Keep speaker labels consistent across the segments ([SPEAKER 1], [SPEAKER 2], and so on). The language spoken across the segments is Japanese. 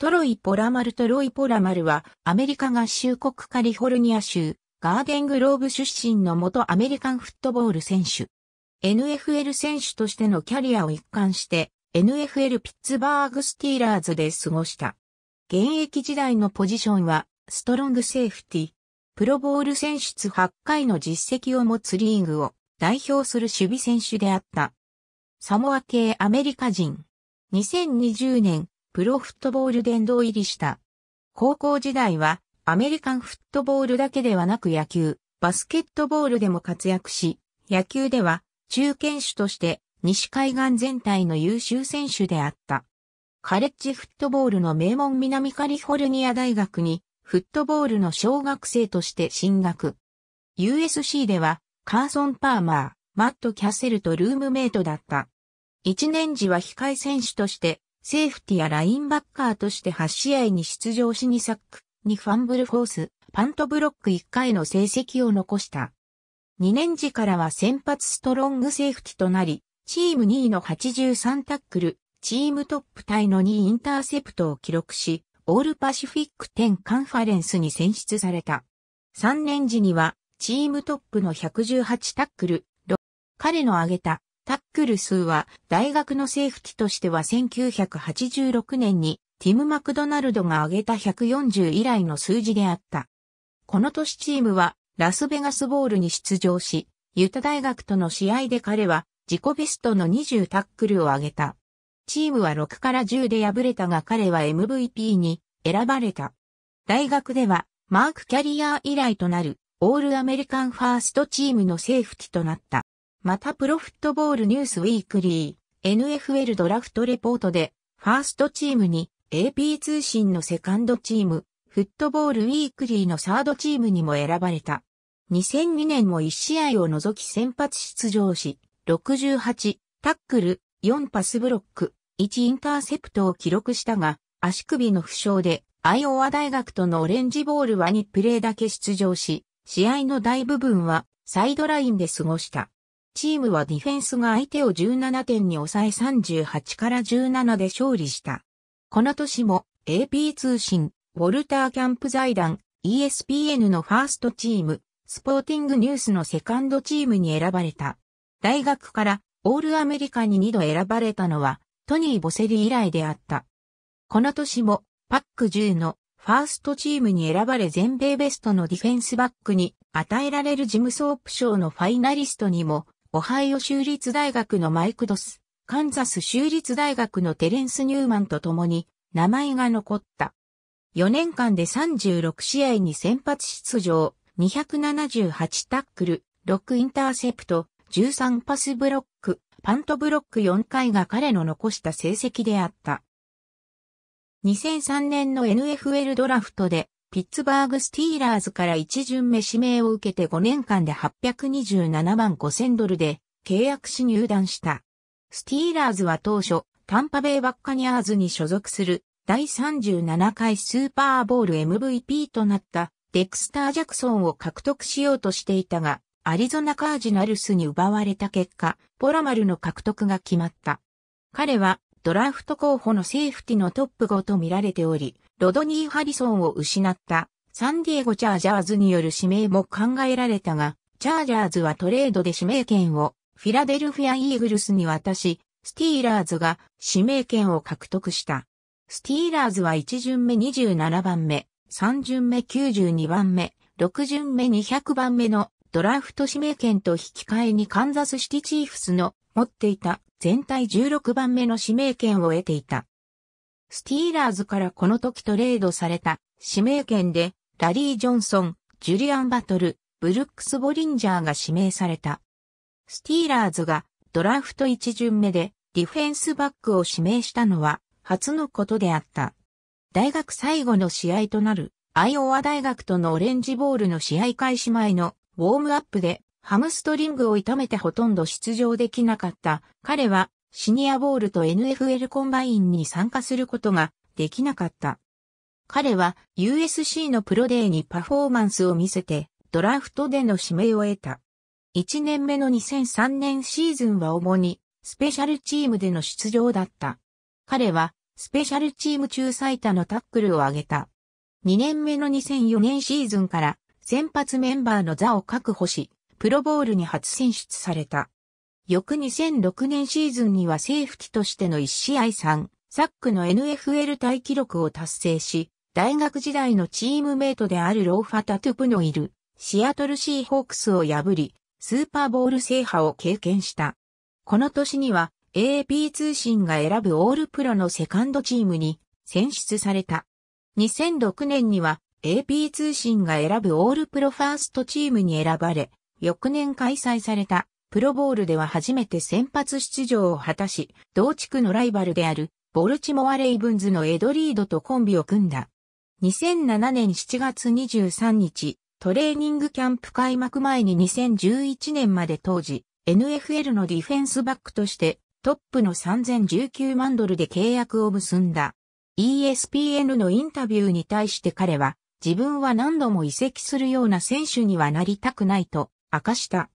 [SPEAKER 1] トロイ・ポラマルトロイ・ポラマルは、アメリカ合衆国カリフォルニア州、ガーデングローブ出身の元アメリカンフットボール選手。NFL 選手としてのキャリアを一貫して、NFL ピッツバーグスティーラーズで過ごした。現役時代のポジションは、ストロングセーフティ。プロボール選出8回の実績を持つリーグを代表する守備選手であった。サモア系アメリカ人。2020年、プロフットボール殿堂入りした。高校時代はアメリカンフットボールだけではなく野球、バスケットボールでも活躍し、野球では中堅手として西海岸全体の優秀選手であった。カレッジフットボールの名門南カリフォルニア大学にフットボールの小学生として進学。USC ではカーソン・パーマー、マット・キャッセルとルームメイトだった。一年時は控え選手としてセーフティやラインバッカーとして8試合に出場し2サック、2ファンブルフォース、パントブロック1回の成績を残した。2年時からは先発ストロングセーフティとなり、チーム2位の83タックル、チームトップタイの2インターセプトを記録し、オールパシフィック10カンファレンスに選出された。3年時には、チームトップの118タックル、彼の挙げたタックル数は大学のセーフティとしては1986年にティム・マクドナルドが挙げた140以来の数字であった。この年チームはラスベガスボールに出場し、ユタ大学との試合で彼は自己ベストの20タックルを挙げた。チームは6から10で敗れたが彼は MVP に選ばれた。大学ではマークキャリア以来となるオールアメリカンファーストチームのセーフティとなった。またプロフットボールニュースウィークリー、NFL ドラフトレポートで、ファーストチームに AP 通信のセカンドチーム、フットボールウィークリーのサードチームにも選ばれた。2002年も1試合を除き先発出場し、68、タックル、4パスブロック、1インターセプトを記録したが、足首の負傷で、アイオワ大学とのオレンジボールは2プレーだけ出場し、試合の大部分はサイドラインで過ごした。チームはディフェンスが相手を17点に抑え38から17で勝利した。この年も AP 通信、ウォルターキャンプ財団、ESPN のファーストチーム、スポーティングニュースのセカンドチームに選ばれた。大学からオールアメリカに2度選ばれたのはトニー・ボセリ以来であった。この年もパック10のファーストチームに選ばれ全米ベストのディフェンスバックに与えられるジムソープ賞のファイナリストにもオハイオ州立大学のマイク・ドス、カンザス州立大学のテレンス・ニューマンと共に名前が残った。4年間で36試合に先発出場、278タックル、6インターセプト、13パスブロック、パントブロック4回が彼の残した成績であった。2003年の NFL ドラフトでピッツバーグスティーラーズから一巡目指名を受けて5年間で827万5000ドルで契約し入団した。スティーラーズは当初、タンパベイバッカニアーズに所属する第37回スーパーボール MVP となったデクスター・ジャクソンを獲得しようとしていたが、アリゾナカージナルスに奪われた結果、ポラマルの獲得が決まった。彼はドラフト候補のセーフティのトップ5と見られており、ロドニー・ハリソンを失ったサンディエゴ・チャージャーズによる指名も考えられたが、チャージャーズはトレードで指名権をフィラデルフィア・イーグルスに渡し、スティーラーズが指名権を獲得した。スティーラーズは1巡目27番目、3巡目92番目、6巡目200番目のドラフト指名権と引き換えにカンザスシティチーフスの持っていた全体16番目の指名権を得ていた。スティーラーズからこの時トレードされた指名権でラリー・ジョンソン、ジュリアン・バトル、ブルックス・ボリンジャーが指名された。スティーラーズがドラフト1巡目でディフェンスバックを指名したのは初のことであった。大学最後の試合となるアイオワ大学とのオレンジボールの試合開始前のウォームアップでハムストリングを痛めてほとんど出場できなかった彼はシニアボールと NFL コンバインに参加することができなかった。彼は USC のプロデーにパフォーマンスを見せてドラフトでの指名を得た。1年目の2003年シーズンは主にスペシャルチームでの出場だった。彼はスペシャルチーム中最多のタックルを上げた。2年目の2004年シーズンから先発メンバーの座を確保し、プロボールに初選出された。翌2006年シーズンにはセーフティとしての1試合3、サックの NFL 大記録を達成し、大学時代のチームメイトであるローファタトゥプのいるシアトルシーホークスを破り、スーパーボール制覇を経験した。この年には AP 通信が選ぶオールプロのセカンドチームに選出された。2006年には AP 通信が選ぶオールプロファーストチームに選ばれ、翌年開催されたプロボールでは初めて先発出場を果たし、同地区のライバルである、ボルチモア・レイブンズのエドリードとコンビを組んだ。2007年7月23日、トレーニングキャンプ開幕前に2011年まで当時、NFL のディフェンスバックとして、トップの3019万ドルで契約を結んだ。ESPN のインタビューに対して彼は、自分は何度も移籍するような選手にはなりたくないと明かした。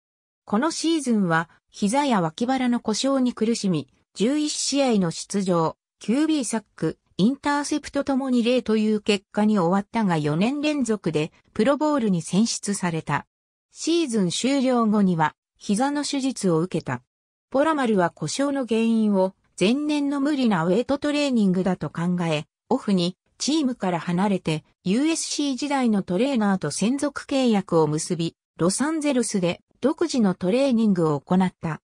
[SPEAKER 1] このシーズンは、膝や脇腹の故障に苦しみ、11試合の出場、QB サック、インターセプトともに0という結果に終わったが4年連続でプロボールに選出された。シーズン終了後には膝の手術を受けた。ポラマルは故障の原因を前年の無理なウェイトトレーニングだと考え、オフにチームから離れて USC 時代のトレーナーと専属契約を結び、ロサンゼルスで独自のトレーニングを行った。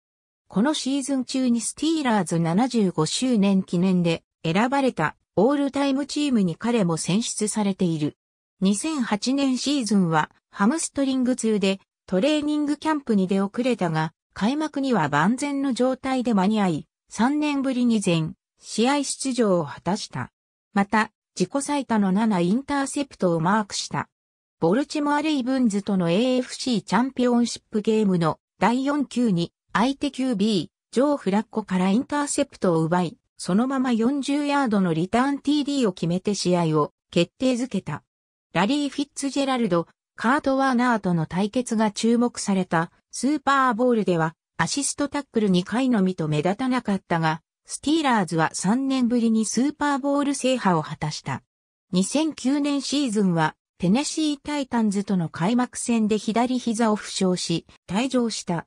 [SPEAKER 1] このシーズン中にスティーラーズ75周年記念で選ばれたオールタイムチームに彼も選出されている。2008年シーズンはハムストリング痛でトレーニングキャンプに出遅れたが、開幕には万全の状態で間に合い、3年ぶりに全試合出場を果たした。また、自己最多の7インターセプトをマークした。ボルチモア・レイブンズとの AFC チャンピオンシップゲームの第4球に相手 QB、ジョー・フラッコからインターセプトを奪い、そのまま40ヤードのリターン TD を決めて試合を決定づけた。ラリー・フィッツジェラルド、カート・ワーナーとの対決が注目されたスーパーボールではアシストタックル2回のみと目立たなかったが、スティーラーズは3年ぶりにスーパーボール制覇を果たした。2009年シーズンはテネシータイタンズとの開幕戦で左膝を負傷し、退場した。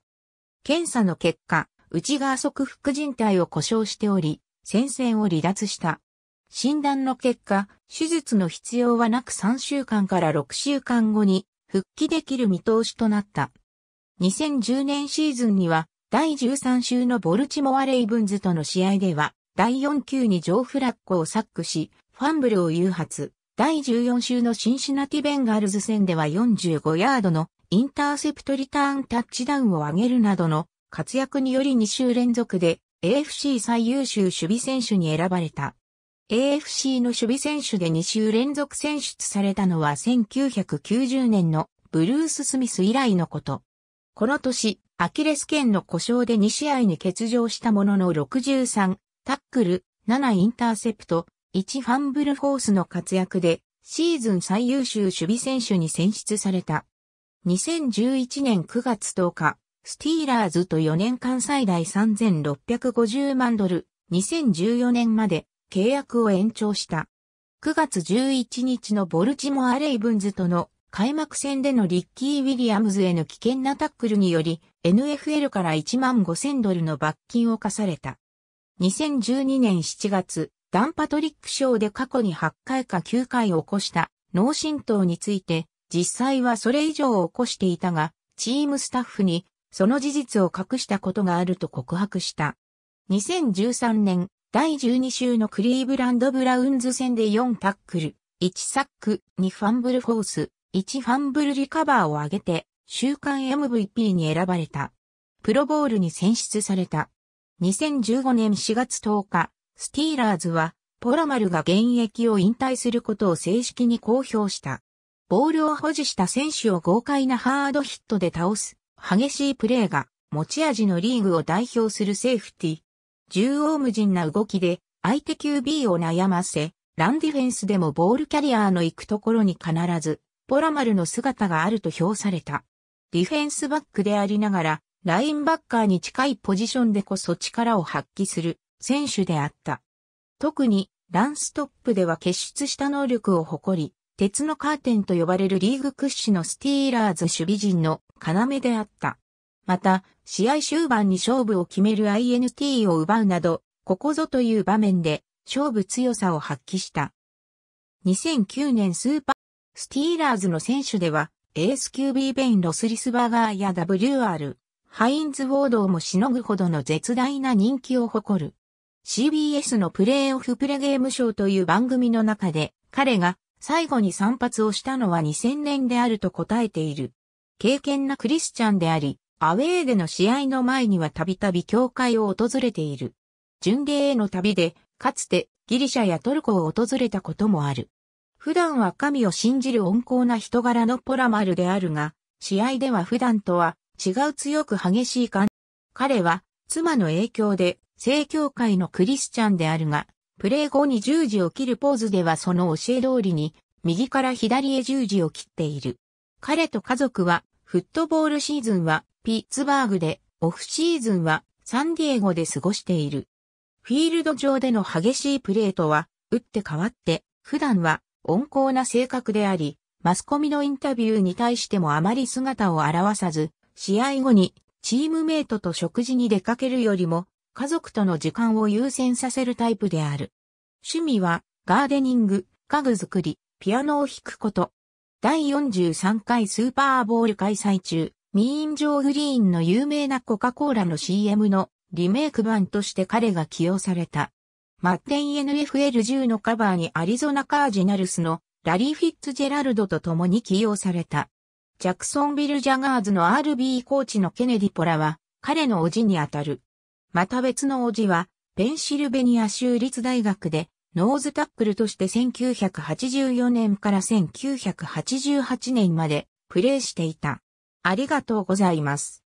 [SPEAKER 1] 検査の結果、内側側副靭帯を故障しており、戦線を離脱した。診断の結果、手術の必要はなく3週間から6週間後に復帰できる見通しとなった。2010年シーズンには第13週のボルチモア・レイブンズとの試合では第4球にジョー・フラッコをサックし、ファンブルを誘発。第14週のシンシナティベンガルズ戦では45ヤードのインターセプトリターンタッチダウンを上げるなどの活躍により2週連続で AFC 最優秀守備選手に選ばれた。AFC の守備選手で2週連続選出されたのは1990年のブルース・スミス以来のこと。この年、アキレス腱の故障で2試合に欠場したものの63、タックル、7インターセプト、1ファンブルフォースの活躍でシーズン最優秀守備選手に選出された。2011年9月10日、スティーラーズと4年間最大3650万ドル、2014年まで契約を延長した。9月11日のボルチモア・レイブンズとの開幕戦でのリッキー・ウィリアムズへの危険なタックルにより、NFL から1万5000ドルの罰金を課された。2012年7月、ダンパトリック賞で過去に8回か9回起こした脳震盪について、実際はそれ以上起こしていたが、チームスタッフにその事実を隠したことがあると告白した。2013年、第12週のクリーブランド・ブラウンズ戦で4タックル、1サック、2ファンブルフォース、1ファンブルリカバーを挙げて、週間 MVP に選ばれた。プロボールに選出された。2015年4月10日、スティーラーズは、ポラマルが現役を引退することを正式に公表した。ボールを保持した選手を豪快なハードヒットで倒す、激しいプレーが、持ち味のリーグを代表するセーフティ。縦横無尽な動きで、相手 QB を悩ませ、ランディフェンスでもボールキャリアーの行くところに必ず、ポラマルの姿があると評された。ディフェンスバックでありながら、ラインバッカーに近いポジションでこそ力を発揮する、選手であった。特にランストップでは結出した能力を誇り、鉄のカーテンと呼ばれるリーグ屈指のスティーラーズ守備陣の要であった。また、試合終盤に勝負を決める INT を奪うなど、ここぞという場面で勝負強さを発揮した。2009年スーパースティーラーズの選手では、エース QB ベイン・ロスリスバーガーや WR、ハインズ・ウォードをもしのぐほどの絶大な人気を誇る。CBS のプレイオフプレゲームショーという番組の中で、彼が最後に散髪をしたのは2000年であると答えている。敬虔なクリスチャンであり、アウェーでの試合の前にはたびたび教会を訪れている。巡礼への旅で、かつてギリシャやトルコを訪れたこともある。普段は神を信じる温厚な人柄のポラマルであるが、試合では普段とは違う強く激しい感。彼は妻の影響で正教会のクリスチャンであるが、プレー後に十字を切るポーズではその教え通りに、右から左へ十字を切っている。彼と家族は、フットボールシーズンはピッツバーグで、オフシーズンはサンディエゴで過ごしている。フィールド上での激しいプレーとは、打って変わって、普段は温厚な性格であり、マスコミのインタビューに対してもあまり姿を現さず、試合後にチームメイトと食事に出かけるよりも家族との時間を優先させるタイプである。趣味は、ガーデニング、家具作り、ピアノを弾くこと。第43回スーパーボール開催中、ミーン・ジョー・グリーンの有名なコカ・コーラの CM のリメイク版として彼が起用された。マッテン NFL10 のカバーにアリゾナ・カージナルスのラリー・フィッツジェラルドと共に起用された。ジャクソンビル・ジャガーズの RB コーチのケネディ・ポラは彼の叔父にあたる。また別の叔父は、ペンシルベニア州立大学で、ノーズタックルとして1984年から1988年までプレーしていた。ありがとうございます。